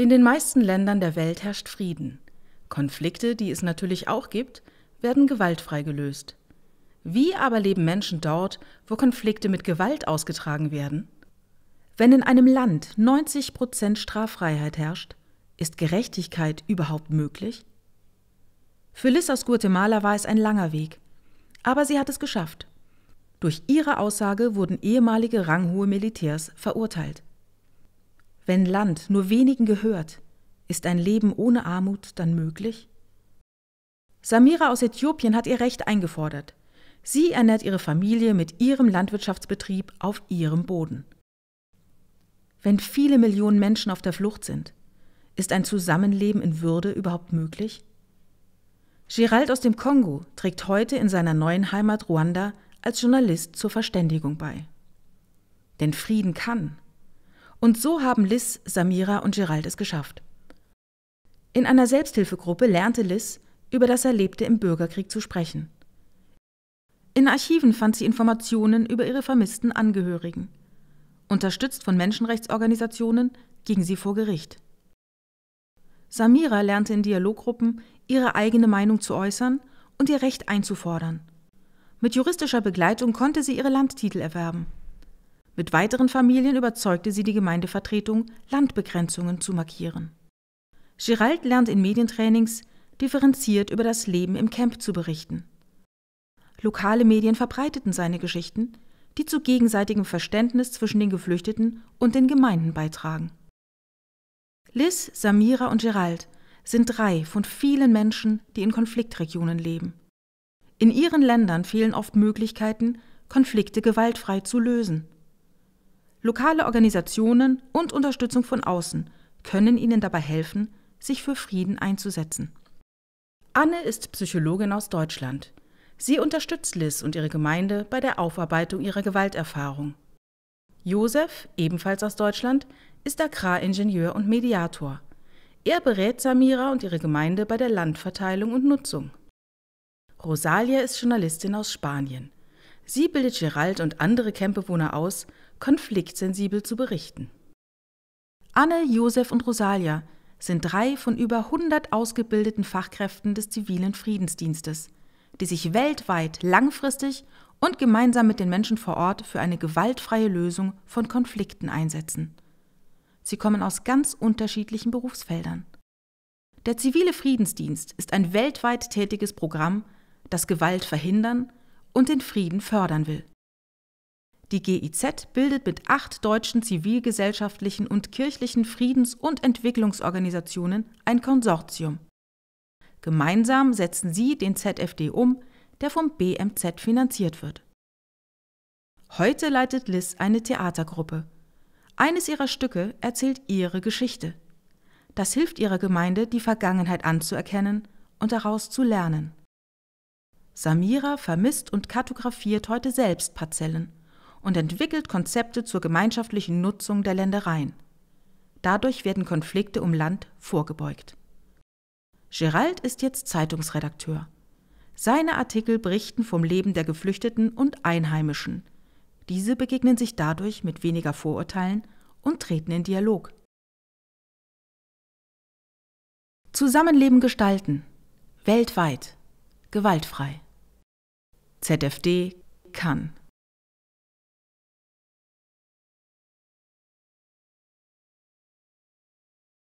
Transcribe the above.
In den meisten Ländern der Welt herrscht Frieden. Konflikte, die es natürlich auch gibt, werden gewaltfrei gelöst. Wie aber leben Menschen dort, wo Konflikte mit Gewalt ausgetragen werden? Wenn in einem Land 90 Prozent Straffreiheit herrscht, ist Gerechtigkeit überhaupt möglich? Für Liz aus Guatemala war es ein langer Weg, aber sie hat es geschafft. Durch ihre Aussage wurden ehemalige ranghohe Militärs verurteilt. Wenn Land nur wenigen gehört, ist ein Leben ohne Armut dann möglich? Samira aus Äthiopien hat ihr Recht eingefordert. Sie ernährt ihre Familie mit ihrem Landwirtschaftsbetrieb auf ihrem Boden. Wenn viele Millionen Menschen auf der Flucht sind, ist ein Zusammenleben in Würde überhaupt möglich? Gerald aus dem Kongo trägt heute in seiner neuen Heimat Ruanda als Journalist zur Verständigung bei. Denn Frieden kann, und so haben Liz, Samira und Gerald es geschafft. In einer Selbsthilfegruppe lernte Liz, über das Erlebte im Bürgerkrieg zu sprechen. In Archiven fand sie Informationen über ihre vermissten Angehörigen. Unterstützt von Menschenrechtsorganisationen ging sie vor Gericht. Samira lernte in Dialoggruppen, ihre eigene Meinung zu äußern und ihr Recht einzufordern. Mit juristischer Begleitung konnte sie ihre Landtitel erwerben. Mit weiteren Familien überzeugte sie die Gemeindevertretung, Landbegrenzungen zu markieren. Gerald lernt in Medientrainings, differenziert über das Leben im Camp zu berichten. Lokale Medien verbreiteten seine Geschichten, die zu gegenseitigem Verständnis zwischen den Geflüchteten und den Gemeinden beitragen. Liz, Samira und Gerald sind drei von vielen Menschen, die in Konfliktregionen leben. In ihren Ländern fehlen oft Möglichkeiten, Konflikte gewaltfrei zu lösen. Lokale Organisationen und Unterstützung von außen können Ihnen dabei helfen, sich für Frieden einzusetzen. Anne ist Psychologin aus Deutschland. Sie unterstützt Liz und ihre Gemeinde bei der Aufarbeitung ihrer Gewalterfahrung. Josef, ebenfalls aus Deutschland, ist Agraringenieur und Mediator. Er berät Samira und ihre Gemeinde bei der Landverteilung und Nutzung. Rosalia ist Journalistin aus Spanien. Sie bildet Gerald und andere Campbewohner aus konfliktsensibel zu berichten. Anne, Josef und Rosalia sind drei von über 100 ausgebildeten Fachkräften des zivilen Friedensdienstes, die sich weltweit langfristig und gemeinsam mit den Menschen vor Ort für eine gewaltfreie Lösung von Konflikten einsetzen. Sie kommen aus ganz unterschiedlichen Berufsfeldern. Der zivile Friedensdienst ist ein weltweit tätiges Programm, das Gewalt verhindern und den Frieden fördern will. Die GIZ bildet mit acht deutschen zivilgesellschaftlichen und kirchlichen Friedens- und Entwicklungsorganisationen ein Konsortium. Gemeinsam setzen sie den ZFD um, der vom BMZ finanziert wird. Heute leitet Liz eine Theatergruppe. Eines ihrer Stücke erzählt ihre Geschichte. Das hilft ihrer Gemeinde, die Vergangenheit anzuerkennen und daraus zu lernen. Samira vermisst und kartografiert heute selbst Parzellen und entwickelt Konzepte zur gemeinschaftlichen Nutzung der Ländereien. Dadurch werden Konflikte um Land vorgebeugt. Gerald ist jetzt Zeitungsredakteur. Seine Artikel berichten vom Leben der Geflüchteten und Einheimischen. Diese begegnen sich dadurch mit weniger Vorurteilen und treten in Dialog. Zusammenleben gestalten. Weltweit. Gewaltfrei. ZFD kann.